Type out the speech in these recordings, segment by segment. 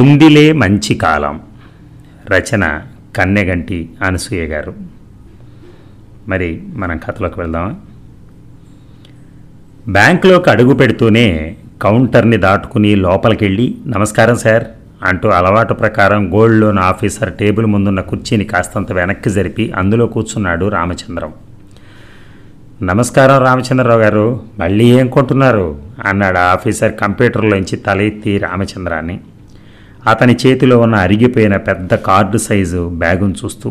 ఉందిలే మంచి కాలం రచన కన్నెగంటి అనసూయ గారు మరి మనం కథలోకి వెళ్దామా బ్యాంకులోకి అడుగు పెడుతూనే కౌంటర్ని దాటుకుని లోపలికెళ్ళి నమస్కారం సార్ అంటూ అలవాటు ప్రకారం గోల్డ్ లోన్ ఆఫీసర్ టేబుల్ ముందున్న కుర్చీని కాస్తంత వెనక్కి జరిపి అందులో కూర్చున్నాడు రామచంద్రం నమస్కారం రామచంద్రరావు గారు మళ్ళీ ఏం కొంటున్నారు అన్నాడు ఆఫీసర్ కంప్యూటర్లోంచి తల ఎత్తి రామచంద్రాన్ని అతని చేతిలో ఉన్న అరిగిపోయిన పెద్ద కార్డు సైజు బ్యాగును చూస్తూ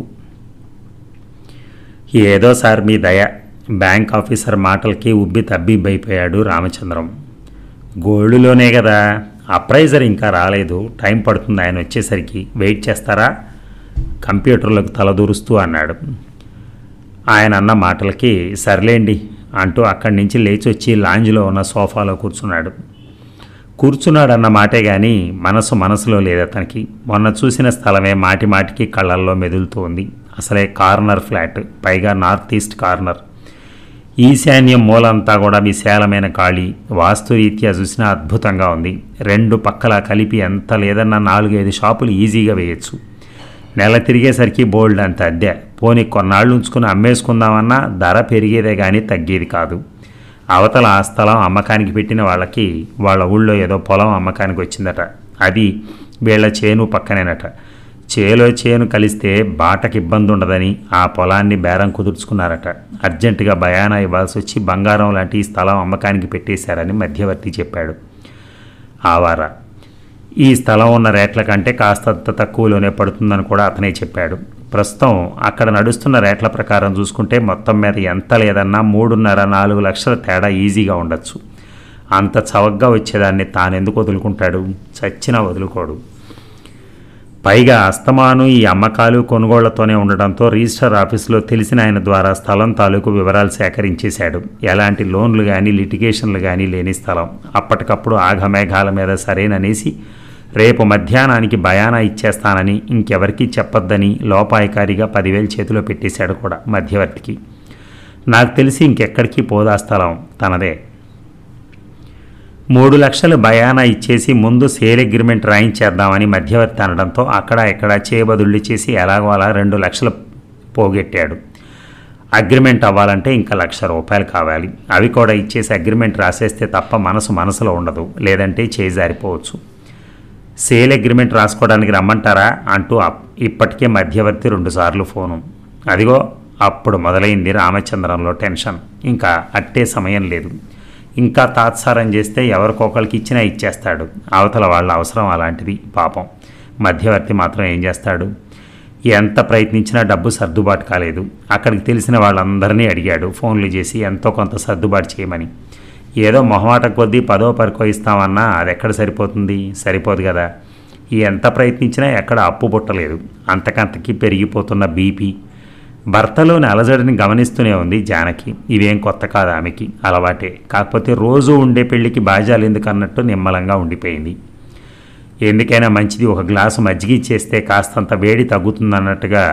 ఏదో సార్ మీ దయ బ్యాంక్ ఆఫీసర్ మాటలకి ఉబ్బి తబ్బిబ్బైపోయాడు రామచంద్రం గోల్డ్లోనే కదా అప్రైజర్ ఇంకా రాలేదు టైం పడుతుంది ఆయన వచ్చేసరికి వెయిట్ చేస్తారా కంప్యూటర్లకు తలదూరుస్తూ అన్నాడు ఆయన అన్న మాటలకి సర్లేండి అంటూ అక్కడి నుంచి లేచి వచ్చి లాంజ్లో ఉన్న సోఫాలో కూర్చున్నాడు కూర్చున్నాడన్న మాటే కానీ మనసు మనసులో లేదు అతనికి మొన్న చూసిన స్థలమే మాటి మాటికి కళ్ళల్లో మెదులుతూ ఉంది అసలే కార్నర్ ఫ్లాట్ పైగా నార్త్ ఈస్ట్ కార్నర్ ఈశాన్యం మూలంతా కూడా విశాలమైన ఖాళీ వాస్తురీత్యా చూసినా అద్భుతంగా ఉంది రెండు పక్కల కలిపి ఎంత లేదన్నా నాలుగైదు షాపులు ఈజీగా వేయచ్చు నెల తిరిగేసరికి బోల్డ్ అంత అద్దె పోని కొన్నాళ్ళు ఉంచుకుని అమ్మేసుకుందామన్నా ధర పెరిగేదే కానీ తగ్గేది కాదు అవతల ఆ స్థలం అమ్మకానికి పెట్టిన వాళ్ళకి వాళ్ళ ఊళ్ళో ఏదో పొలం అమ్మకానికి వచ్చిందట అది వీళ్ళ చేను పక్కనేనట చేలో చేను కలిస్తే బాటకి ఇబ్బంది ఉండదని ఆ పొలాన్ని బేరం కుదుర్చుకున్నారట అర్జెంటుగా బయానా ఇవ్వాల్సి వచ్చి బంగారం లాంటి స్థలం అమ్మకానికి పెట్టేశారని మధ్యవర్తి చెప్పాడు ఆవార ఈ స్థలం ఉన్న రేట్ల కంటే కాస్త తక్కువలోనే పడుతుందని కూడా అతనే చెప్పాడు ప్రస్తుతం అక్కడ నడుస్తున్న రేట్ల ప్రకారం చూసుకుంటే మొత్తం మీద ఎంత లేదన్నా మూడున్నర నాలుగు లక్షల తేడా ఈజీగా ఉండొచ్చు అంత చవగ్గా వచ్చేదాన్ని తానెందుకు వదులుకుంటాడు చచ్చినా వదులుకోడు పైగా అస్తమాను ఈ అమ్మకాలు కొనుగోళ్లతోనే ఉండడంతో రిజిస్టర్ ఆఫీసులో తెలిసిన ఆయన ద్వారా స్థలం తాలూకు వివరాలు సేకరించేశాడు ఎలాంటి లోన్లు కానీ లిటిగేషన్లు కానీ లేని స్థలం అప్పటికప్పుడు ఆఘమేఘాల మీద సరేననేసి రేపు మధ్యాహ్నానికి బయానా ఇచ్చేస్తానని ఇంకెవరికీ చెప్పొద్దని లోపాయకారిగా పదివేలు చేతిలో పెట్టేశాడు కూడా మధ్యవర్తికి నాకు తెలిసి ఇంకెక్కడికి పోదా స్థలం తనదే మూడు లక్షలు బయానా ఇచ్చేసి ముందు సేల్ అగ్రిమెంట్ రాయించేద్దామని మధ్యవర్తి అనడంతో అక్కడ ఇక్కడ చేయబదుళ్ళు చేసి ఎలాగో అలా రెండు లక్షలు పోగెట్టాడు అగ్రిమెంట్ అవ్వాలంటే ఇంకా లక్ష రూపాయలు కావాలి అవి కూడా ఇచ్చేసి అగ్రిమెంట్ రాసేస్తే తప్ప మనసు మనసులో ఉండదు లేదంటే చేజారిపోవచ్చు సేల్ అగ్రిమెంట్ రాసుకోవడానికి రమ్మంటారా అంటూ ఇప్పటికే మధ్యవర్తి రెండుసార్లు ఫోను అదిగో అప్పుడు మొదలైంది రామచంద్రంలో టెన్షన్ ఇంకా అట్టే సమయం లేదు ఇంకా తాత్సారం చేస్తే ఎవరికొకరికి ఇచ్చినా ఇచ్చేస్తాడు అవతల వాళ్ళ అవసరం అలాంటిది పాపం మధ్యవర్తి మాత్రం ఏం చేస్తాడు ఎంత ప్రయత్నించినా డబ్బు సర్దుబాటు కాలేదు అక్కడికి తెలిసిన వాళ్ళందరినీ అడిగాడు ఫోన్లు చేసి ఎంతో కొంత సర్దుబాటు చేయమని ఏదో మొహమాట కొద్దీ పదో పరకో ఇస్తామన్నా అది ఎక్కడ సరిపోతుంది సరిపోదు కదా ఎంత ప్రయత్నించినా ఎక్కడ అప్పు పుట్టలేదు అంతకంతకి పెరిగిపోతున్న బీపీ భర్తలోని అలజడిని గమనిస్తూనే ఉంది జానకి ఇవేం కొత్త కాదు ఆమెకి అలవాటే కాకపోతే రోజు ఉండే పెళ్లికి బాజాలు అన్నట్టు నిమ్మలంగా ఉండిపోయింది ఎందుకైనా మంచిది ఒక గ్లాసు మజ్జిగ ఇచ్చేస్తే కాస్తంత వేడి తగ్గుతుందన్నట్టుగా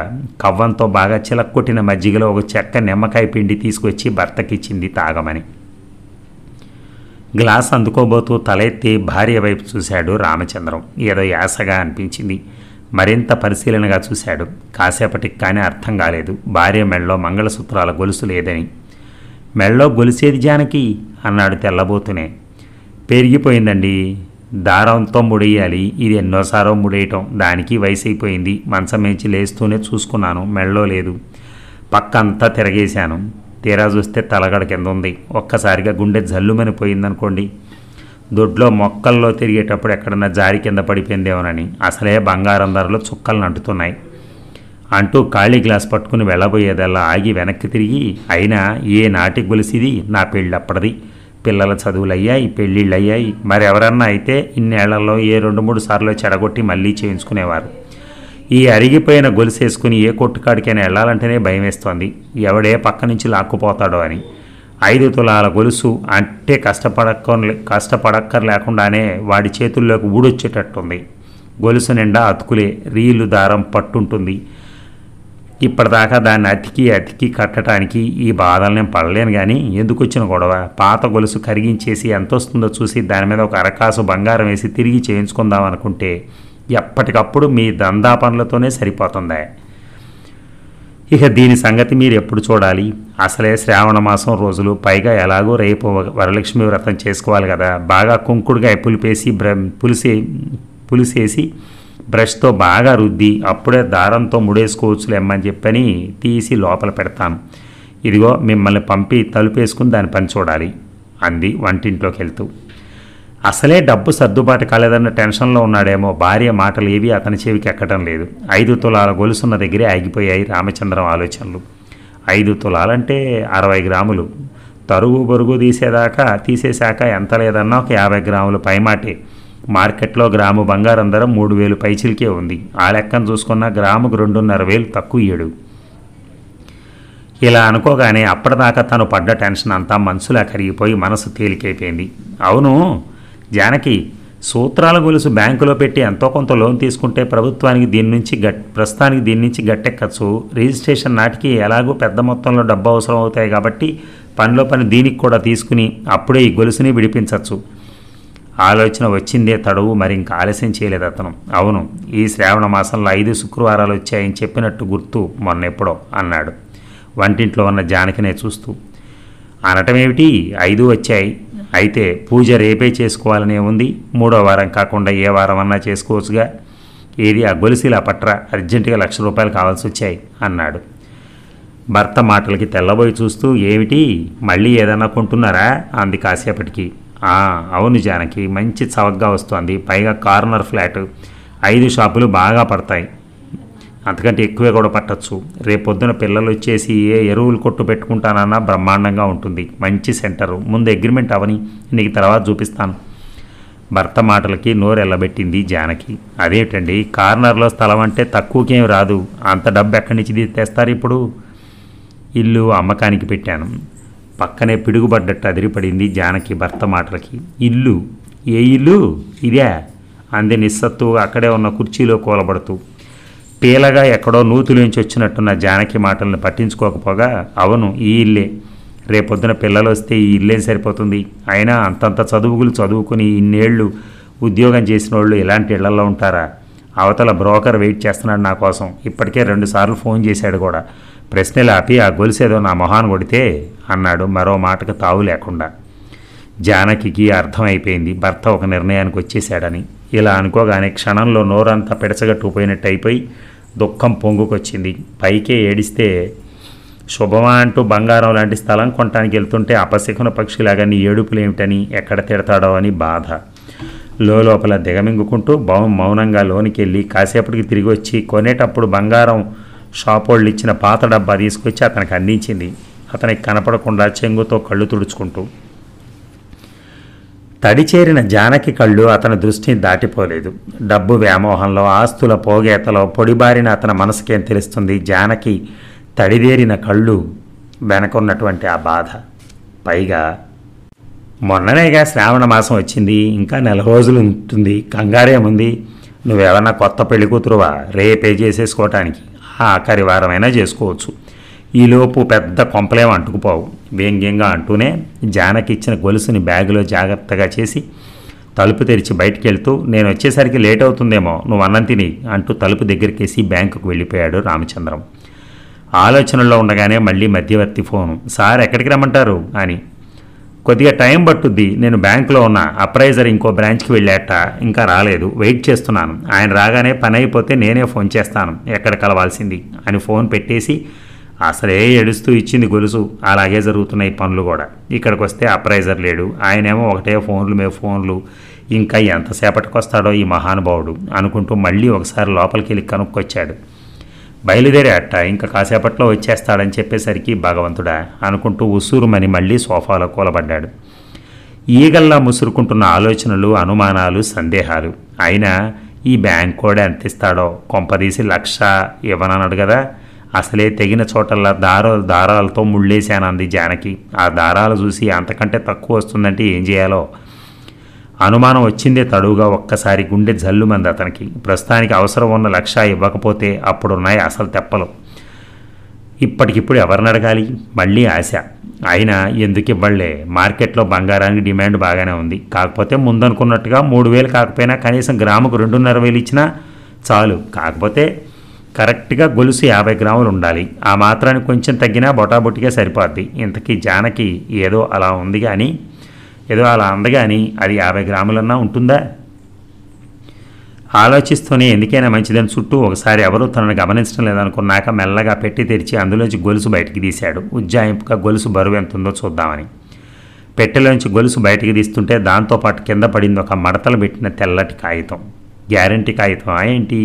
కవ్వంతో బాగా చిలక్కొట్టిన మజ్జిగలో ఒక చెక్క నిమ్మకాయ పిండి తీసుకొచ్చి భర్తకిచ్చింది తాగమని గ్లాస్ అందుకోబోతూ తలెత్తి భార్య వైపు చూశాడు రామచంద్రం ఏదో యాసగా అనిపించింది మరింత పరిశీలనగా చూశాడు కాసేపటికి కానీ అర్థం కాలేదు భార్య మెళ్ళో మంగళసూత్రాల గొలుసు లేదని మెళ్ళో గొలిసేది జానకి అన్నాడు తెల్లబోతూనే పెరిగిపోయిందండి దారంతో ముడేయాలి ఇది ఎన్నోసారో ముడేయటం దానికి వయసు అయిపోయింది మంచం లేస్తూనే చూసుకున్నాను మెళ్ళో లేదు పక్కంతా తిరగేశాను తీరా చూస్తే తలగడ కింద ఉంది ఒక్కసారిగా గుండె జల్లుమని పోయిందనుకోండి దొడ్లో మొక్కల్లో తిరిగేటప్పుడు ఎక్కడన్నా జారి కింద పడిపోయిందేమోనని అసలే బంగారం ధరలో చుక్కలు అంటుతున్నాయి అంటూ ఖాళీ గ్లాస్ పట్టుకుని వెళ్ళబోయేదల్లా ఆగి వెనక్కి తిరిగి అయినా ఏ నాటి గొలిసిది నా పెళ్ళప్పటిది పిల్లల చదువులు అయ్యాయి పెళ్ళిళ్ళు అయ్యాయి మరెవరన్నా అయితే ఇన్నేళ్లలో ఏ రెండు మూడు సార్లు చెడగొట్టి మళ్ళీ చేయించుకునేవారు ఈ అరిగిపోయిన గొలుసేసుకుని ఏ కొట్టుకాడికైనా వెళ్ళాలంటేనే భయమేస్తోంది ఎవడే పక్క నుంచి లాక్కుపోతాడో అని ఐదు తులాల గొలుసు అంటే కష్టపడక్క కష్టపడక్కర్ లేకుండానే వాడి చేతుల్లోకి ఊడొచ్చేటట్టుంది గొలుసు నిండా అతుకులే రీలు దారం పట్టుంటుంది ఇప్పటిదాకా దాన్ని అతికి అతికి కట్టడానికి ఈ బాధలు నేను పడలేను కానీ ఎందుకు వచ్చిన గొడవ పాత గొలుసు కరిగించేసి ఎంత వస్తుందో చూసి దాని మీద ఒక అరకాసు బంగారం వేసి తిరిగి చేయించుకుందాం అనుకుంటే ఎప్పటికప్పుడు మీ దందా పనులతోనే సరిపోతుంది ఇక దీని సంగతి మీరు ఎప్పుడు చూడాలి అసలే శ్రావణ మాసం రోజులు పైగా ఎలాగో రేపు వరలక్ష్మి వ్రతం చేసుకోవాలి కదా బాగా కుంకుడుగా పులిపేసి బ్ర పులిసి పులిసేసి బ్రష్తో బాగా రుద్ది అప్పుడే దారంతో ముడేసుకోవచ్చులేమ్మని చెప్పని తీసి లోపల పెడతాను ఇదిగో మిమ్మల్ని పంపి తలుపేసుకుని దాని పని చూడాలి అంది వంటింట్లోకి వెళ్తూ అసలే డబ్బు సర్దుబాటు కాలేదన్న టెన్షన్లో ఉన్నాడేమో భార్య మాటలు ఏవి అతని చెవికి ఎక్కటం లేదు ఐదు తులాల గొలుసున్న దగ్గరే ఆగిపోయాయి రామచంద్రం ఆలోచనలు ఐదు తులాలంటే అరవై గ్రాములు తరుగు బొరుగు తీసేదాకా తీసేశాక ఎంత లేదన్నా ఒక యాభై గ్రాములు పైమాటే మార్కెట్లో గ్రాము బంగారం ధర మూడు వేలు పైచిలికే ఉంది ఆ లెక్కను చూసుకున్న గ్రాముకు రెండున్నర వేలు తక్కువ ఇయ్యడు ఇలా అనుకోగానే అప్పటిదాకా తను పడ్డ టెన్షన్ అంతా మనసులా కరిగిపోయి మనసు తేలికైపోయింది అవును జానకి సూత్రాల గొలుసు బ్యాంకులో పెట్టి ఎంతో కొంత లోన్ తీసుకుంటే ప్రభుత్వానికి దీని నుంచి గట్ ప్రస్తుతానికి దీని నుంచి గట్టెక్కచ్చు రిజిస్ట్రేషన్ నాటికి ఎలాగో పెద్ద మొత్తంలో డబ్బు అవసరం అవుతాయి కాబట్టి పనిలో పని దీనికి కూడా తీసుకుని అప్పుడే ఈ గొలుసుని విడిపించవచ్చు ఆలోచన వచ్చిందే తడవు మరి ఇంకా ఆలస్యం చేయలేదు అతను అవును ఈ శ్రావణ మాసంలో ఐదు శుక్రవారాలు వచ్చాయని చెప్పినట్టు గుర్తు మొన్న ఎప్పుడో అన్నాడు వంటింట్లో ఉన్న జానకినే చూస్తూ అనటమేమిటి ఐదు వచ్చాయి అయితే పూజ రేపే చేసుకోవాలనే ఉంది మూడో వారం కాకుండా ఏ వారం అన్నా చేసుకోవచ్చుగా ఏది ఆ గొలిసీల పట్ర అర్జెంటుగా లక్ష రూపాయలు కావాల్సి వచ్చాయి అన్నాడు భర్త మాటలకి తెల్లబోయి చూస్తూ ఏమిటి మళ్ళీ ఏదన్నా కొంటున్నారా అంది కాసేపటికి అవును జానకి మంచి చవగ్గా వస్తోంది పైగా కార్నర్ ఫ్లాట్ ఐదు షాపులు బాగా పడతాయి అంతకంటే ఎక్కువే కూడా పట్టచ్చు రేపొద్దున పిల్లలు వచ్చేసి ఏ ఎరువులు కొట్టు పెట్టుకుంటానన్నా బ్రహ్మాండంగా ఉంటుంది మంచి సెంటరు ముందు అగ్రిమెంట్ అవని నీకు తర్వాత చూపిస్తాను భర్త మాటలకి నోరు ఎల్లబెట్టింది జానకి అదేమిటండి కార్నర్లో స్థలం అంటే తక్కువకేం రాదు అంత డబ్బు ఎక్కడి నుంచి తెస్తారు ఇప్పుడు ఇల్లు అమ్మకానికి పెట్టాను పక్కనే పిడుగుబడ్డట్టు అదిరిపడింది జానకి భర్త మాటలకి ఇల్లు ఏ ఇల్లు ఇదే అంది నిస్సత్తు అక్కడే ఉన్న కుర్చీలో కూలబడుతూ పీలగా ఎక్కడో నుంచి వచ్చినట్టున్న జానకి మాటలను పట్టించుకోకపోగా అవును ఈ ఇల్లే రేపొద్దున పిల్లలు వస్తే ఈ ఇల్లే సరిపోతుంది అయినా అంతంత చదువుకులు చదువుకుని ఇన్నేళ్ళు ఉద్యోగం చేసిన వాళ్ళు ఇలాంటి ఇళ్లలో ఉంటారా అవతల బ్రోకర్ వెయిట్ చేస్తున్నాడు నా కోసం ఇప్పటికే రెండుసార్లు ఫోన్ చేశాడు కూడా ప్రశ్నలు ఆపి ఆ గొలుసేదో నా మొహాన్ని కొడితే అన్నాడు మరో మాటకు తావు లేకుండా జానకి అర్థమైపోయింది భర్త ఒక నిర్ణయానికి వచ్చేశాడని ఇలా అనుకోగానే క్షణంలో నోరంతా పెడచగట్టుకుపోయినట్టు అయిపోయి దుఃఖం పొంగుకొచ్చింది పైకే ఏడిస్తే శుభమా అంటూ బంగారం లాంటి స్థలం కొనటానికి వెళ్తుంటే అపశకున పక్షిలాగా నీ ఏడుపులు ఏమిటని ఎక్కడ తిడతాడో అని బాధ లోపల దిగమింగుకుంటూ బౌ మౌనంగా లోనికి వెళ్ళి కాసేపటికి తిరిగి వచ్చి కొనేటప్పుడు బంగారం షాప్ వాళ్ళు ఇచ్చిన పాత డబ్బా తీసుకొచ్చి అతనికి అందించింది అతనికి కనపడకుండా చెంగుతో కళ్ళు తుడుచుకుంటూ తడిచేరిన జానకి కళ్ళు అతని దృష్టిని దాటిపోలేదు డబ్బు వ్యామోహంలో ఆస్తుల పోగేతలో పొడిబారిన అతని మనసుకేం తెలుస్తుంది జానకి తడిదేరిన కళ్ళు వెనకున్నటువంటి ఆ బాధ పైగా మొన్ననేగా శ్రావణ మాసం వచ్చింది ఇంకా నెల రోజులు ఉంటుంది కంగారేముంది నువ్వేమన్నా కొత్త పెళ్లి కూతురువా రేపే చేసేసుకోవటానికి ఆఖరి వారమైనా చేసుకోవచ్చు ఈలోపు పెద్ద కొంపలేం అంటుకుపోవు వ్యంగ్యంగా అంటూనే జానకి ఇచ్చిన గొలుసుని బ్యాగులో జాగ్రత్తగా చేసి తలుపు తెరిచి బయటికి వెళ్తూ నేను వచ్చేసరికి లేట్ అవుతుందేమో నువ్వు అన్నం తిని అంటూ తలుపు దగ్గరికేసి బ్యాంకుకు వెళ్ళిపోయాడు రామచంద్రం ఆలోచనలో ఉండగానే మళ్ళీ మధ్యవర్తి ఫోను సార్ ఎక్కడికి రమ్మంటారు అని కొద్దిగా టైం పట్టుద్ది నేను బ్యాంకులో ఉన్న అప్రైజర్ ఇంకో బ్రాంచ్కి వెళ్ళాట ఇంకా రాలేదు వెయిట్ చేస్తున్నాను ఆయన రాగానే పని అయిపోతే నేనే ఫోన్ చేస్తాను ఎక్కడ కలవాల్సింది అని ఫోన్ పెట్టేసి అసలే ఏడుస్తూ ఇచ్చింది గొలుసు అలాగే జరుగుతున్నాయి పనులు కూడా ఇక్కడికి వస్తే అప్రైజర్ లేడు ఆయనేమో ఒకటే ఫోన్లు మే ఫోన్లు ఇంకా ఎంతసేపటికి వస్తాడో ఈ మహానుభావుడు అనుకుంటూ మళ్ళీ ఒకసారి లోపలికి వెళ్ళి కనుక్కొచ్చాడు బయలుదేరాట ఇంకా కాసేపట్లో వచ్చేస్తాడని చెప్పేసరికి భగవంతుడా అనుకుంటూ ఉసూరుమని మళ్ళీ సోఫాలో కూలబడ్డాడు ఈగల్లా ముసురుకుంటున్న ఆలోచనలు అనుమానాలు సందేహాలు అయినా ఈ బ్యాంక్ కూడా ఎంత ఇస్తాడో కొంపదీసి లక్ష ఇవ్వనన్నాడు కదా అసలే తెగిన చోటల్లా దార దారాలతో ముళ్ళేశానంది జానకి ఆ దారాలు చూసి అంతకంటే తక్కువ వస్తుందంటే ఏం చేయాలో అనుమానం వచ్చిందే తడువుగా ఒక్కసారి గుండె జల్లుమంది అతనికి ప్రస్తుతానికి అవసరం ఉన్న లక్ష ఇవ్వకపోతే అప్పుడున్నాయి అసలు తెప్పలు ఇప్పటికిప్పుడు ఎవరిని అడగాలి మళ్ళీ ఆశ అయినా ఎందుకు ఇవ్వలే మార్కెట్లో బంగారానికి డిమాండ్ బాగానే ఉంది కాకపోతే ముందనుకున్నట్టుగా మూడు వేలు కాకపోయినా కనీసం గ్రాముకు రెండున్నర వేలు ఇచ్చినా చాలు కాకపోతే కరెక్ట్గా గొలుసు యాభై గ్రాములు ఉండాలి ఆ మాత్రాన్ని కొంచెం తగ్గినా బొటాబొట్టిగా సరిపోద్ది ఇంతకీ జానకి ఏదో అలా ఉంది కానీ ఏదో అలా అందగాని అది యాభై గ్రాములన్నా ఉంటుందా ఆలోచిస్తూనే ఎందుకైనా మంచిదని చుట్టూ ఒకసారి ఎవరూ తనను గమనించడం లేదనుకున్నాక మెల్లగా పెట్టి తెరిచి అందులోంచి గొలుసు బయటికి తీశాడు ఉజ్జాయింపుగా గొలుసు బరువు ఎంత ఉందో చూద్దామని పెట్టెలోంచి గొలుసు బయటికి తీస్తుంటే దాంతోపాటు కింద పడింది ఒక మడతలు పెట్టిన తెల్లటి కాగితం గ్యారంటీ కాగితం ఏంటి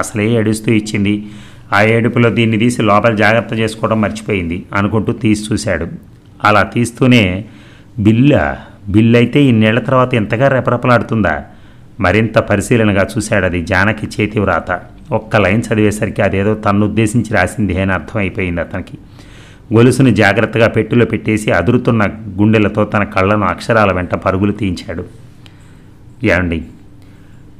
అసలే ఏడుస్తూ ఇచ్చింది ఆ ఏడుపులో దీన్ని తీసి లోపల జాగ్రత్త చేసుకోవడం మర్చిపోయింది అనుకుంటూ తీసి చూశాడు అలా తీస్తూనే బిల్ల బిల్లైతే ఇన్నేళ్ల తర్వాత ఇంతగా రెపరెపలాడుతుందా మరింత పరిశీలనగా చూశాడు అది జానకి చేతి వ్రాత ఒక్క లైన్ చదివేసరికి అదేదో తన్ను ఉద్దేశించి రాసింది అని అర్థమైపోయింది అతనికి గొలుసును జాగ్రత్తగా పెట్టులో పెట్టేసి అదురుతున్న గుండెలతో తన కళ్ళను అక్షరాల వెంట పరుగులు తీయించాడు ఏమండి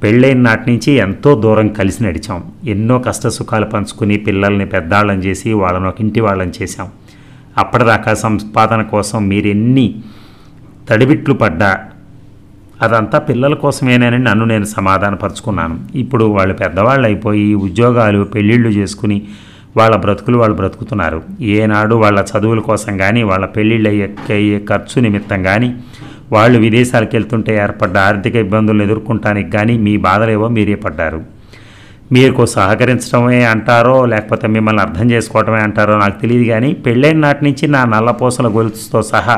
పెళ్ళైన నాటి నుంచి ఎంతో దూరం కలిసి నడిచాం ఎన్నో కష్ట సుఖాలు పంచుకుని పిల్లల్ని పెద్దాళ్ళని చేసి వాళ్ళను ఒక ఇంటి వాళ్ళని చేశాం అప్పటిదాకా సంపాదన కోసం మీరెన్ని తడిబిట్లు పడ్డా అదంతా పిల్లల కోసమేనని నన్ను నేను సమాధానపరుచుకున్నాను ఇప్పుడు వాళ్ళు పెద్దవాళ్ళు అయిపోయి ఉద్యోగాలు పెళ్ళిళ్ళు చేసుకుని వాళ్ళ బ్రతుకులు వాళ్ళు బ్రతుకుతున్నారు ఏనాడు వాళ్ళ చదువుల కోసం కానీ వాళ్ళ పెళ్ళిళ్ళు అయ్యే ఖర్చు నిమిత్తం కానీ వాళ్ళు విదేశాలకు వెళ్తుంటే ఏర్పడ్డ ఆర్థిక ఇబ్బందులను ఎదుర్కొంటానికి కానీ మీ బాధలేవో మీరే పడ్డారు మీకు సహకరించడమే అంటారో లేకపోతే మిమ్మల్ని అర్థం చేసుకోవటమే అంటారో నాకు తెలియదు కానీ పెళ్ళైన నాటి నుంచి నా నల్లపూసల గొలుసుతో సహా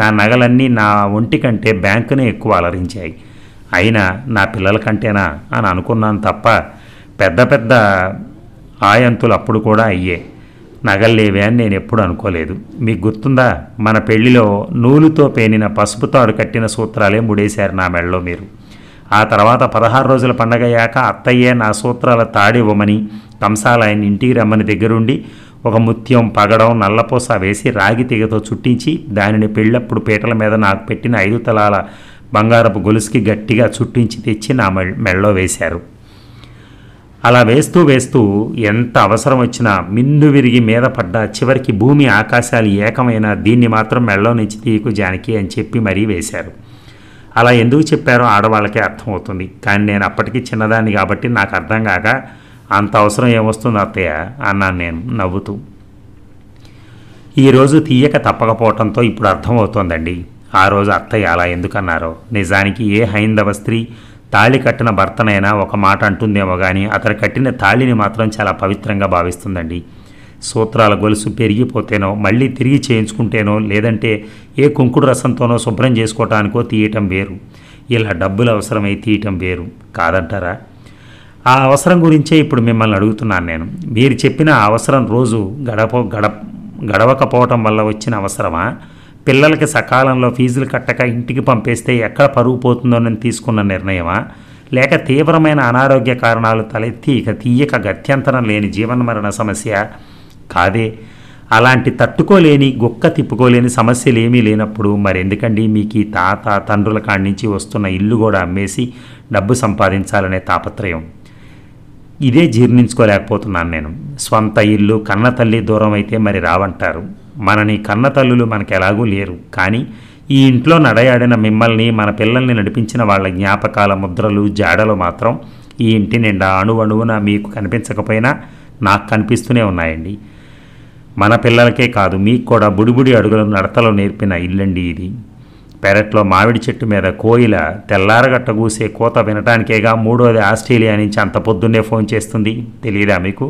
నా నగలన్నీ నా ఒంటి కంటే బ్యాంకునే ఎక్కువ అలరించాయి అయినా నా పిల్లల కంటేనా అని అనుకున్నాను తప్ప పెద్ద పెద్ద ఆయంతులు అప్పుడు కూడా అయ్యే నగల్లేవే అని నేను ఎప్పుడు అనుకోలేదు మీకు గుర్తుందా మన పెళ్లిలో నూలుతో పేనిన పసుపు తాడు కట్టిన సూత్రాలే ముడేశారు నా మెడలో మీరు ఆ తర్వాత పదహారు రోజుల పండగయ్యాక అత్తయ్యే నా సూత్రాల తాడివ్వమని కంసాలాయన ఇంటికి రమ్మని దగ్గరుండి ఒక ముత్యం పగడం నల్లపూస వేసి రాగి తీగతో చుట్టించి దానిని పెళ్ళప్పుడు పీటల మీద నాకు పెట్టిన ఐదు తలాల బంగారపు గొలుసుకి గట్టిగా చుట్టించి తెచ్చి నా మెళ్ళలో వేశారు అలా వేస్తూ వేస్తూ ఎంత అవసరం వచ్చినా మిన్ను విరిగి మీద పడ్డా చివరికి భూమి ఆకాశాలు ఏకమైన దీన్ని మాత్రం మెళ్ళలో నుంచి తీయకు జానకి అని చెప్పి మరీ వేశారు అలా ఎందుకు చెప్పారో ఆడవాళ్ళకే అర్థమవుతుంది కానీ నేను అప్పటికి చిన్నదాన్ని కాబట్టి నాకు అర్థం కాక అంత అవసరం ఏమొస్తుంది అత్తయ్య అన్నాను నేను నవ్వుతూ ఈరోజు తీయక తప్పకపోవటంతో ఇప్పుడు అర్థమవుతోందండి ఆ రోజు అత్తయ్య అలా ఎందుకన్నారో నిజానికి ఏ హైందవ స్త్రీ తాళి కట్టిన భర్తనైనా ఒక మాట అంటుందేమో కానీ అతను కట్టిన తాళిని మాత్రం చాలా పవిత్రంగా భావిస్తుందండి సూత్రాల గొలుసు పెరిగిపోతేనో మళ్ళీ తిరిగి చేయించుకుంటేనో లేదంటే ఏ కుంకుడు రసంతోనో శుభ్రం చేసుకోవటానికో తీయటం వేరు ఇలా డబ్బులు అవసరమై తీయటం వేరు కాదంటారా ఆ అవసరం గురించే ఇప్పుడు మిమ్మల్ని అడుగుతున్నాను నేను మీరు చెప్పిన అవసరం రోజు గడప గడప గడవకపోవటం వల్ల వచ్చిన అవసరమా పిల్లలకి సకాలంలో ఫీజులు కట్టక ఇంటికి పంపేస్తే ఎక్కడ పరుగు పోతుందోనని తీసుకున్న నిర్ణయమా లేక తీవ్రమైన అనారోగ్య కారణాలు తలెత్తి ఇక తీయక గత్యంతరం లేని జీవన మరణ సమస్య కాదే అలాంటి తట్టుకోలేని గుక్క తిప్పుకోలేని సమస్యలు ఏమీ లేనప్పుడు మరెందుకండి మీకు ఈ తాత తండ్రుల కాడి నుంచి వస్తున్న ఇల్లు కూడా అమ్మేసి డబ్బు సంపాదించాలనే తాపత్రయం ఇదే జీర్ణించుకోలేకపోతున్నాను నేను స్వంత ఇల్లు కన్న తల్లి దూరం అయితే మరి రావంటారు మనని కన్న తల్లులు మనకు ఎలాగూ లేరు కానీ ఈ ఇంట్లో నడయాడిన మిమ్మల్ని మన పిల్లల్ని నడిపించిన వాళ్ళ జ్ఞాపకాల ముద్రలు జాడలు మాత్రం ఈ ఇంటి నిండా అణువణువున మీకు కనిపించకపోయినా నాకు కనిపిస్తూనే ఉన్నాయండి మన పిల్లలకే కాదు మీకు కూడా బుడిబుడి అడుగులు నడతలో నేర్పిన ఇల్లండి ఇది పెరట్లో మామిడి చెట్టు మీద కోయిల తెల్లారగట్టగూసే కోత వినటానికేగా మూడోది ఆస్ట్రేలియా నుంచి అంత పొద్దున్నే ఫోన్ చేస్తుంది తెలియదా మీకు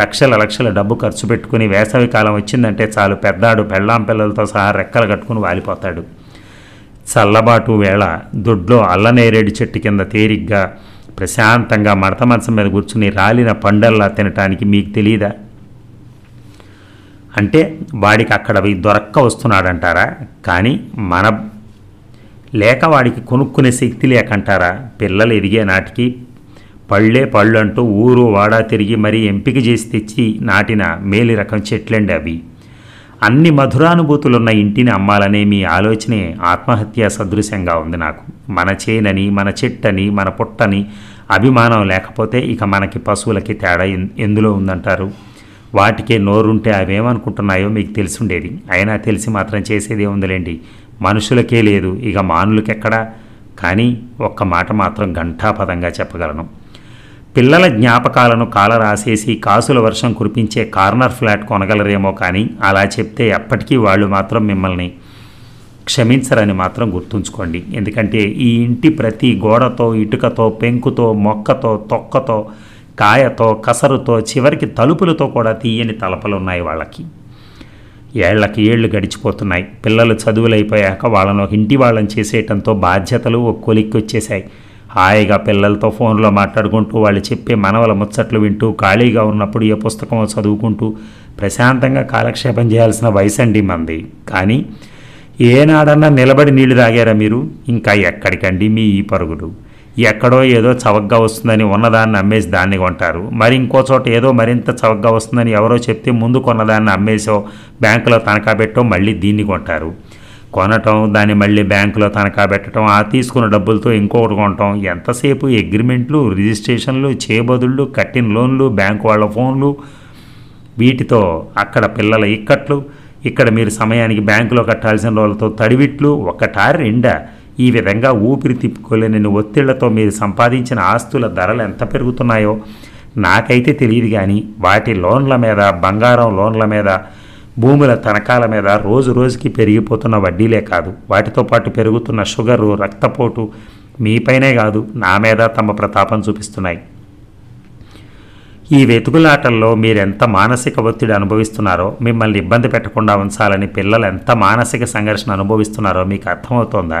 లక్షల లక్షల డబ్బు ఖర్చు పెట్టుకుని వేసవి కాలం వచ్చిందంటే చాలు పెద్దాడు పెళ్ళాం పిల్లలతో సహా రెక్కలు కట్టుకుని వాలిపోతాడు చల్లబాటు వేళ దొడ్లో అల్లనేరేడు చెట్టు కింద తేరిగ్గా ప్రశాంతంగా మడత మంచం మీద కూర్చుని రాలిన పండల్లా తినటానికి మీకు తెలియదా అంటే వాడికి అక్కడ దొరక్క వస్తున్నాడంటారా కానీ మన లేక వాడికి కొనుక్కునే శక్తి లేకంటారా పిల్లలు ఎదిగే నాటికి పళ్ళే పళ్ళంటూ ఊరు వాడా తిరిగి మరీ ఎంపిక చేసి తెచ్చి నాటిన మేలి రకం చెట్లండి అవి అన్ని మధురానుభూతులున్న ఇంటిని అమ్మాలనే మీ ఆలోచనే ఆత్మహత్య సదృశ్యంగా ఉంది నాకు మన చేనని మన చెట్టని మన పుట్టని అభిమానం లేకపోతే ఇక మనకి పశువులకి తేడా ఎందులో ఉందంటారు వాటికే నోరుంటే అవేమనుకుంటున్నాయో మీకు ఉండేది అయినా తెలిసి మాత్రం చేసేదే ఉందిలేండి మనుషులకే లేదు ఇక మానులకెక్కడా కానీ ఒక్క మాట మాత్రం ఘంటాపదంగా చెప్పగలను పిల్లల జ్ఞాపకాలను కాలరాసేసి కాసుల వర్షం కురిపించే కార్నర్ ఫ్లాట్ కొనగలరేమో కానీ అలా చెప్తే ఎప్పటికీ వాళ్ళు మాత్రం మిమ్మల్ని క్షమించరని మాత్రం గుర్తుంచుకోండి ఎందుకంటే ఈ ఇంటి ప్రతి గోడతో ఇటుకతో పెంకుతో మొక్కతో తొక్కతో కాయతో కసరుతో చివరికి తలుపులతో కూడా తీయని తలపలు ఉన్నాయి వాళ్ళకి ఏళ్లకి ఏళ్ళు గడిచిపోతున్నాయి పిల్లలు చదువులైపోయాక వాళ్ళను ఇంటి వాళ్ళని చేసేయటంతో బాధ్యతలు ఒక్కొలిక్కి వచ్చేసాయి హాయిగా పిల్లలతో ఫోన్లో మాట్లాడుకుంటూ వాళ్ళు చెప్పే మనవల ముచ్చట్లు వింటూ ఖాళీగా ఉన్నప్పుడు ఏ పుస్తకం చదువుకుంటూ ప్రశాంతంగా కాలక్షేపం చేయాల్సిన వయసు అండి మంది కానీ ఏనాడన్నా నిలబడి నీళ్లు తాగారా మీరు ఇంకా ఎక్కడికండి మీ ఈ పరుగులు ఎక్కడో ఏదో చవగ్గా వస్తుందని ఉన్నదాన్ని అమ్మేసి దాన్ని కొంటారు మరి ఇంకో చోట ఏదో మరింత చవగ్గా వస్తుందని ఎవరో చెప్తే ముందు కొన్నదాన్ని అమ్మేసో బ్యాంకులో తనఖా పెట్టో మళ్ళీ దీన్ని కొంటారు కొనటం దాన్ని మళ్ళీ బ్యాంకులో తనఖా పెట్టడం ఆ తీసుకున్న డబ్బులతో ఇంకొకటి కొనటం ఎంతసేపు అగ్రిమెంట్లు రిజిస్ట్రేషన్లు చేబదుళ్ళు కట్టిన లోన్లు బ్యాంకు వాళ్ళ ఫోన్లు వీటితో అక్కడ పిల్లల ఇక్కట్లు ఇక్కడ మీరు సమయానికి బ్యాంకులో కట్టాల్సిన వాళ్ళతో తడివిట్లు ఒక్కటారి రెండా ఈ విధంగా ఊపిరి తిప్పుకోలేని ఒత్తిళ్లతో మీరు సంపాదించిన ఆస్తుల ధరలు ఎంత పెరుగుతున్నాయో నాకైతే తెలియదు కానీ వాటి లోన్ల మీద బంగారం లోన్ల మీద భూముల తనకాల మీద రోజు రోజుకి పెరిగిపోతున్న వడ్డీలే కాదు వాటితో పాటు పెరుగుతున్న షుగరు రక్తపోటు మీపైనే కాదు నా మీద తమ ప్రతాపం చూపిస్తున్నాయి ఈ వెతుకులాటల్లో మీరెంత మానసిక ఒత్తిడి అనుభవిస్తున్నారో మిమ్మల్ని ఇబ్బంది పెట్టకుండా ఉంచాలని పిల్లలు ఎంత మానసిక సంఘర్షణ అనుభవిస్తున్నారో మీకు అర్థమవుతోందా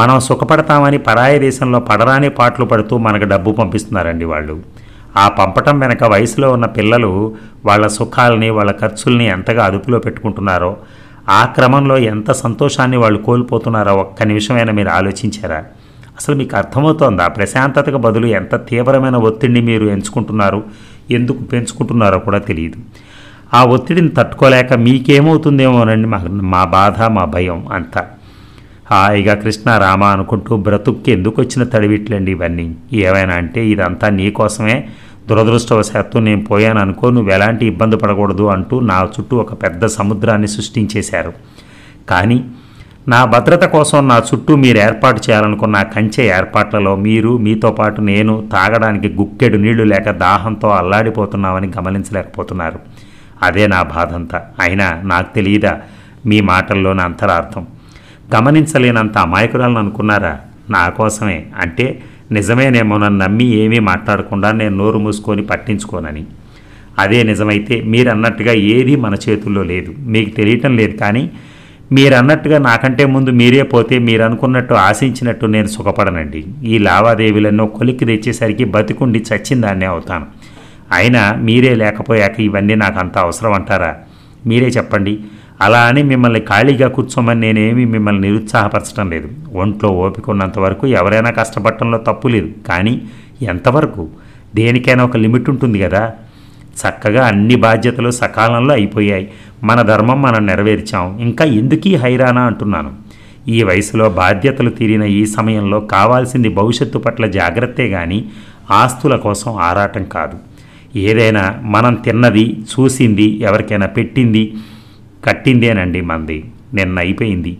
మనం సుఖపడతామని పరాయ దేశంలో పడరాని పాటలు పడుతూ మనకు డబ్బు పంపిస్తున్నారండి వాళ్ళు ఆ పంపటం వెనక వయసులో ఉన్న పిల్లలు వాళ్ళ సుఖాలని వాళ్ళ ఖర్చుల్ని ఎంతగా అదుపులో పెట్టుకుంటున్నారో ఆ క్రమంలో ఎంత సంతోషాన్ని వాళ్ళు కోల్పోతున్నారో ఒక్క నిమిషమైనా మీరు ఆలోచించారా అసలు మీకు అర్థమవుతోందా ప్రశాంతతకు బదులు ఎంత తీవ్రమైన ఒత్తిడిని మీరు ఎంచుకుంటున్నారు ఎందుకు పెంచుకుంటున్నారో కూడా తెలియదు ఆ ఒత్తిడిని తట్టుకోలేక మీకేమవుతుందేమోనండి మా మా బాధ మా భయం అంతా హాయిగా కృష్ణ రామ అనుకుంటూ బ్రతుక్కి ఎందుకు వచ్చిన తడివిట్లండి ఇవన్నీ ఏమైనా అంటే ఇదంతా నీ కోసమే దురదృష్టవశాత్తు నేను పోయాను అనుకో నువ్వు ఎలాంటి ఇబ్బంది పడకూడదు అంటూ నా చుట్టూ ఒక పెద్ద సముద్రాన్ని సృష్టించేశారు కానీ నా భద్రత కోసం నా చుట్టూ మీరు ఏర్పాటు చేయాలనుకున్న కంచె ఏర్పాట్లలో మీరు మీతో పాటు నేను తాగడానికి గుక్కెడు నీళ్లు లేక దాహంతో అల్లాడిపోతున్నామని గమనించలేకపోతున్నారు అదే నా బాధంతా అయినా నాకు తెలియదా మీ మాటల్లోని అంతరార్థం గమనించలేనంత అమాయకురాలను అనుకున్నారా నా కోసమే అంటే నిజమేనేమో నన్ను నమ్మి ఏమీ మాట్లాడకుండా నేను నోరు మూసుకొని పట్టించుకోనని అదే నిజమైతే మీరన్నట్టుగా ఏది మన చేతుల్లో లేదు మీకు తెలియటం లేదు కానీ మీరన్నట్టుగా నాకంటే ముందు మీరే పోతే మీరు అనుకున్నట్టు ఆశించినట్టు నేను సుఖపడనండి ఈ లావాదేవీలన్నో కొలిక్కి తెచ్చేసరికి బతికుండి చచ్చిందాన్నే అవుతాను అయినా మీరే లేకపోయాక ఇవన్నీ నాకు అంత అవసరం అంటారా మీరే చెప్పండి అలా అని మిమ్మల్ని ఖాళీగా కూర్చోమని నేనేమి మిమ్మల్ని నిరుత్సాహపరచడం లేదు ఒంట్లో ఓపిక ఉన్నంతవరకు ఎవరైనా కష్టపడటంలో తప్పు లేదు కానీ ఎంతవరకు దేనికైనా ఒక లిమిట్ ఉంటుంది కదా చక్కగా అన్ని బాధ్యతలు సకాలంలో అయిపోయాయి మన ధర్మం మనం నెరవేర్చాం ఇంకా ఎందుకీ హైరానా అంటున్నాను ఈ వయసులో బాధ్యతలు తీరిన ఈ సమయంలో కావాల్సింది భవిష్యత్తు పట్ల జాగ్రత్తే కానీ ఆస్తుల కోసం ఆరాటం కాదు ఏదైనా మనం తిన్నది చూసింది ఎవరికైనా పెట్టింది కట్టిందేనండి మంది నిన్న అయిపోయింది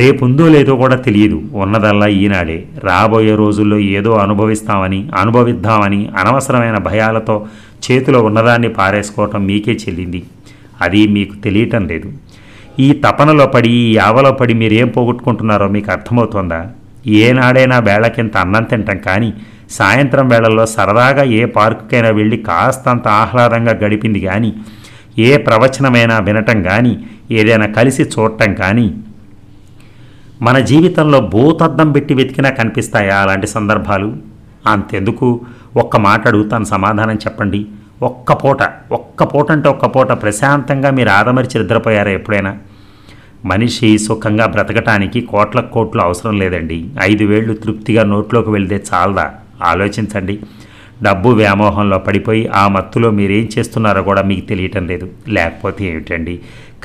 రేపుందో లేదో కూడా తెలియదు ఉన్నదల్లా ఈనాడే రాబోయే రోజుల్లో ఏదో అనుభవిస్తామని అనుభవిద్దామని అనవసరమైన భయాలతో చేతిలో ఉన్నదాన్ని పారేసుకోవటం మీకే చెల్లింది అది మీకు తెలియటం లేదు ఈ తపనలో పడి ఈ యావలో పడి మీరేం పోగొట్టుకుంటున్నారో మీకు అర్థమవుతోందా ఏనాడైనా వేళకింత అన్నం తింటాం కానీ సాయంత్రం వేళల్లో సరదాగా ఏ పార్కుకైనా వెళ్ళి కాస్తంత ఆహ్లాదంగా గడిపింది కానీ ఏ ప్రవచనమైనా వినటం కానీ ఏదైనా కలిసి చూడటం కానీ మన జీవితంలో భూతద్దం పెట్టి వెతికినా కనిపిస్తాయా అలాంటి సందర్భాలు అంతెందుకు ఒక్క మాట అడుగుతాను సమాధానం చెప్పండి ఒక్క పూట ఒక్క పూట అంటే ఒక్క పూట ప్రశాంతంగా మీరు ఆదమరిచి నిద్రపోయారా ఎప్పుడైనా మనిషి సుఖంగా బ్రతకటానికి కోట్ల కోట్లు అవసరం లేదండి ఐదు వేళ్ళు తృప్తిగా నోట్లోకి వెళ్తే చాలదా ఆలోచించండి డబ్బు వ్యామోహంలో పడిపోయి ఆ మత్తులో మీరేం చేస్తున్నారో కూడా మీకు తెలియటం లేదు లేకపోతే ఏమిటండి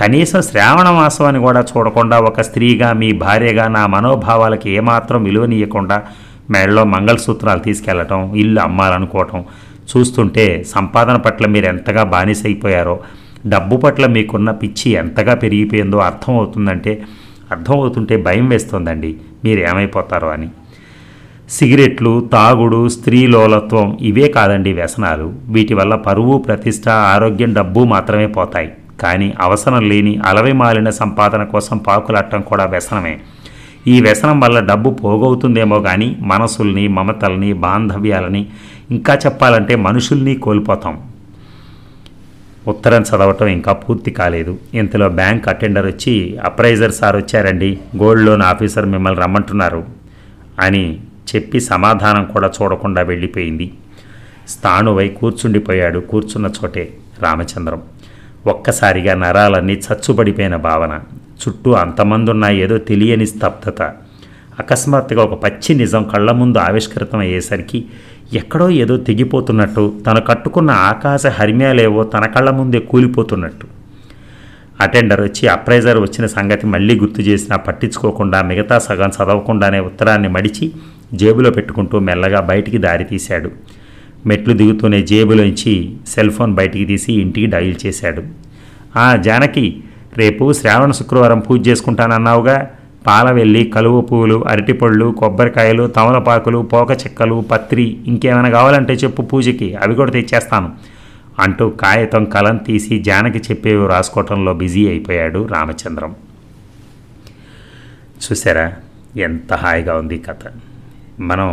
కనీసం శ్రావణ మాసం అని కూడా చూడకుండా ఒక స్త్రీగా మీ భార్యగా నా మనోభావాలకి ఏమాత్రం విలువనీయకుండా మెడలో మంగళసూత్రాలు తీసుకెళ్లటం ఇల్లు అమ్మాలనుకోవటం చూస్తుంటే సంపాదన పట్ల మీరు ఎంతగా బానిసైపోయారో డబ్బు పట్ల మీకున్న పిచ్చి ఎంతగా పెరిగిపోయిందో అర్థమవుతుందంటే అర్థమవుతుంటే భయం వేస్తుందండి మీరు ఏమైపోతారో అని సిగరెట్లు తాగుడు స్త్రీలోలత్వం ఇవే కాదండి వ్యసనాలు వీటి వల్ల పరువు ప్రతిష్ట ఆరోగ్యం డబ్బు మాత్రమే పోతాయి కానీ అవసరం లేని అలవై మాలిన సంపాదన కోసం పాకులాడటం కూడా వ్యసనమే ఈ వ్యసనం వల్ల డబ్బు పోగవుతుందేమో కానీ మనసుల్ని మమతల్ని బాంధవ్యాలని ఇంకా చెప్పాలంటే మనుషుల్ని కోల్పోతాం ఉత్తరం చదవటం ఇంకా పూర్తి కాలేదు ఇంతలో బ్యాంక్ అటెండర్ వచ్చి అప్రైజర్ సార్ వచ్చారండి గోల్డ్ లోన్ ఆఫీసర్ మిమ్మల్ని రమ్మంటున్నారు అని చెప్పి సమాధానం కూడా చూడకుండా వెళ్ళిపోయింది స్థాణువై కూర్చుండిపోయాడు కూర్చున్న చోటే రామచంద్రం ఒక్కసారిగా నరాలన్నీ చచ్చుబడిపోయిన భావన చుట్టూ అంతమందున్నా ఏదో తెలియని స్తబ్దత అకస్మాత్తుగా ఒక పచ్చి నిజం కళ్ళ ముందు ఆవిష్కృతం అయ్యేసరికి ఎక్కడో ఏదో తెగిపోతున్నట్టు తను కట్టుకున్న ఆకాశ హర్మ్యాలేవో తన కళ్ళ ముందే కూలిపోతున్నట్టు అటెండర్ వచ్చి అప్రైజర్ వచ్చిన సంగతి మళ్ళీ గుర్తు చేసినా పట్టించుకోకుండా మిగతా సగం చదవకుండానే ఉత్తరాన్ని మడిచి జేబులో పెట్టుకుంటూ మెల్లగా బయటికి దారి తీశాడు మెట్లు దిగుతూనే జేబులోంచి సెల్ ఫోన్ బయటికి తీసి ఇంటికి డైల్ చేశాడు ఆ జానకి రేపు శ్రావణ శుక్రవారం పూజ చేసుకుంటానన్నావుగా పాలవెల్లి కలువ పువ్వులు అరటిపళ్ళు కొబ్బరికాయలు తమలపాకులు పోక చెక్కలు పత్రి ఇంకేమైనా కావాలంటే చెప్పు పూజకి అవి కూడా తెచ్చేస్తాను అంటూ కాగితం కలం తీసి జానకి చెప్పేవి రాసుకోవటంలో బిజీ అయిపోయాడు రామచంద్రం చూసారా ఎంత హాయిగా ఉంది కథ మనం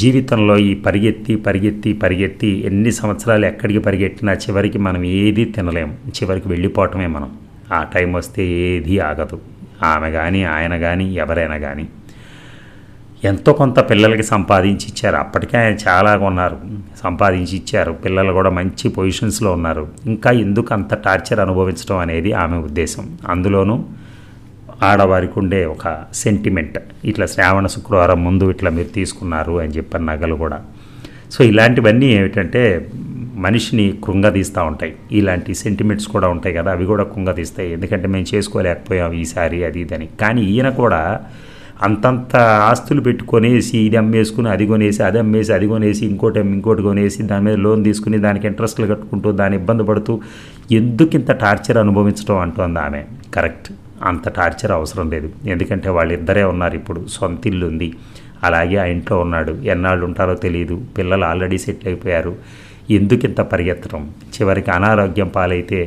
జీవితంలో ఈ పరిగెత్తి పరిగెత్తి పరిగెత్తి ఎన్ని సంవత్సరాలు ఎక్కడికి పరిగెట్టినా చివరికి మనం ఏది తినలేము చివరికి వెళ్ళిపోవటమే మనం ఆ టైం వస్తే ఏది ఆగదు ఆమె కానీ ఆయన కానీ ఎవరైనా కానీ ఎంతో కొంత పిల్లలకి సంపాదించి ఇచ్చారు అప్పటికే ఆయన చాలా ఉన్నారు సంపాదించి ఇచ్చారు పిల్లలు కూడా మంచి పొజిషన్స్లో ఉన్నారు ఇంకా ఎందుకు అంత టార్చర్ అనుభవించడం అనేది ఆమె ఉద్దేశం అందులోనూ ఆడవారికి ఉండే ఒక సెంటిమెంట్ ఇట్లా శ్రావణ శుక్రవారం ముందు ఇట్లా మీరు తీసుకున్నారు అని చెప్పిన నగలు కూడా సో ఇలాంటివన్నీ ఏమిటంటే మనిషిని కృంగదీస్తూ ఉంటాయి ఇలాంటి సెంటిమెంట్స్ కూడా ఉంటాయి కదా అవి కూడా కృంగదీస్తాయి ఎందుకంటే మేము చేసుకోలేకపోయాం ఈసారి అది ఇదని కానీ ఈయన కూడా అంతంత ఆస్తులు పెట్టుకొనేసి ఇది అమ్మేసుకుని అది కొనేసి అది అమ్మేసి అది కొనేసి ఇంకోటి ఇంకోటి కొనేసి దాని మీద లోన్ తీసుకుని దానికి ఇంట్రెస్ట్లు కట్టుకుంటూ దాన్ని ఇబ్బంది పడుతూ ఎందుకింత టార్చర్ అనుభవించడం అంటుంది ఆమె కరెక్ట్ అంత టార్చర్ అవసరం లేదు ఎందుకంటే వాళ్ళిద్దరే ఉన్నారు ఇప్పుడు సొంత ఇల్లు ఉంది అలాగే ఆ ఇంట్లో ఉన్నాడు ఎన్నాళ్ళు ఉంటారో తెలియదు పిల్లలు ఆల్రెడీ సెటిల్ అయిపోయారు ఎందుకు ఇంత పరిగెత్తడం చివరికి అనారోగ్యం పాలైతే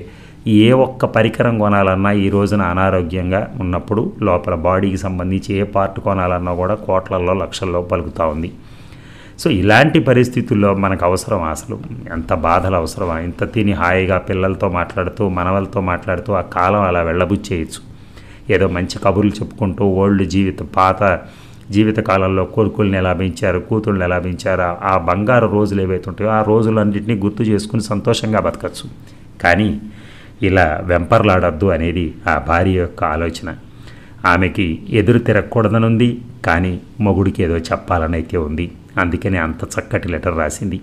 ఏ ఒక్క పరికరం కొనాలన్నా ఈ రోజున అనారోగ్యంగా ఉన్నప్పుడు లోపల బాడీకి సంబంధించి ఏ పార్ట్ కొనాలన్నా కూడా కోట్లల్లో లక్షల్లో పలుకుతూ ఉంది సో ఇలాంటి పరిస్థితుల్లో మనకు అవసరం అసలు ఎంత బాధలు అవసరమా ఇంత తిని హాయిగా పిల్లలతో మాట్లాడుతూ మనవలతో మాట్లాడుతూ ఆ కాలం అలా వెళ్ళబుచ్చేయచ్చు ఏదో మంచి కబుర్లు చెప్పుకుంటూ ఓల్డ్ జీవిత పాత జీవితకాలంలో కోరుకుల్ని ఎలా పెంచారు కూతుళ్ళని ఎలా పెంచారు ఆ బంగారు రోజులు ఏవైతే ఉంటాయో ఆ రోజులన్నింటినీ గుర్తు చేసుకుని సంతోషంగా బతకచ్చు కానీ ఇలా వెంపర్లాడొద్దు అనేది ఆ భార్య యొక్క ఆలోచన ఆమెకి ఎదురు తిరగకూడదనుంది కానీ మొగుడికి ఏదో చెప్పాలనైతే ఉంది అందుకనే అంత చక్కటి లెటర్ రాసింది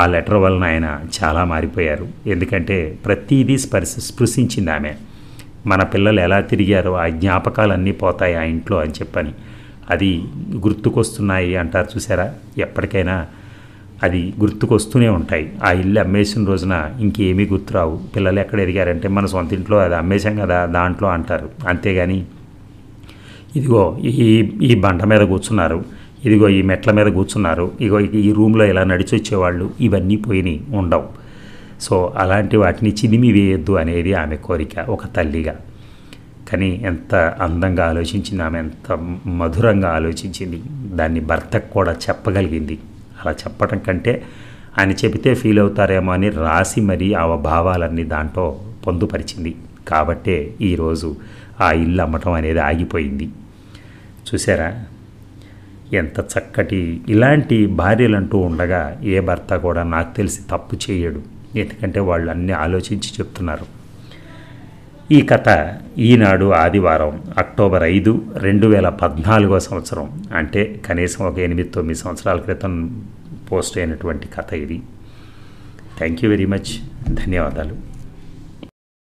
ఆ లెటర్ వలన ఆయన చాలా మారిపోయారు ఎందుకంటే ప్రతిదీ స్పర్శ స్పృశించింది ఆమె మన పిల్లలు ఎలా తిరిగారో ఆ జ్ఞాపకాలన్నీ పోతాయి ఆ ఇంట్లో అని చెప్పని అది గుర్తుకొస్తున్నాయి అంటారు చూసారా ఎప్పటికైనా అది గుర్తుకొస్తూనే ఉంటాయి ఆ ఇల్లు అమ్మేసిన రోజున ఇంకేమీ గుర్తురావు పిల్లలు ఎక్కడ ఎదిగారంటే మన సొంత ఇంట్లో అది అమ్మేశాం కదా దాంట్లో అంటారు అంతేగాని ఇదిగో ఈ ఈ బండ మీద కూర్చున్నారు ఇదిగో ఈ మెట్ల మీద కూర్చున్నారు ఇగో ఈ రూమ్లో ఇలా నడిచి వచ్చేవాళ్ళు ఇవన్నీ పోయినాయి ఉండవు సో అలాంటి వాటిని చిదిమి వేయొద్దు అనేది ఆమె కోరిక ఒక తల్లిగా కానీ ఎంత అందంగా ఆలోచించింది ఆమె ఎంత మధురంగా ఆలోచించింది దాన్ని భర్తకు కూడా చెప్పగలిగింది అలా చెప్పటం కంటే ఆయన చెబితే ఫీల్ అవుతారేమో అని రాసి మరీ ఆ భావాలన్నీ దాంట్లో పొందుపరిచింది కాబట్టే ఈరోజు ఆ ఇల్లు అమ్మటం అనేది ఆగిపోయింది చూసారా ఎంత చక్కటి ఇలాంటి భార్యలంటూ ఉండగా ఏ భర్త కూడా నాకు తెలిసి తప్పు చేయడు ఎందుకంటే వాళ్ళు అన్నీ ఆలోచించి చెప్తున్నారు ఈ కథ ఈనాడు ఆదివారం అక్టోబర్ ఐదు రెండు వేల పద్నాలుగో సంవత్సరం అంటే కనీసం ఒక ఎనిమిది తొమ్మిది సంవత్సరాల క్రితం పోస్ట్ అయినటువంటి కథ ఇది థ్యాంక్ యూ వెరీ మచ్ ధన్యవాదాలు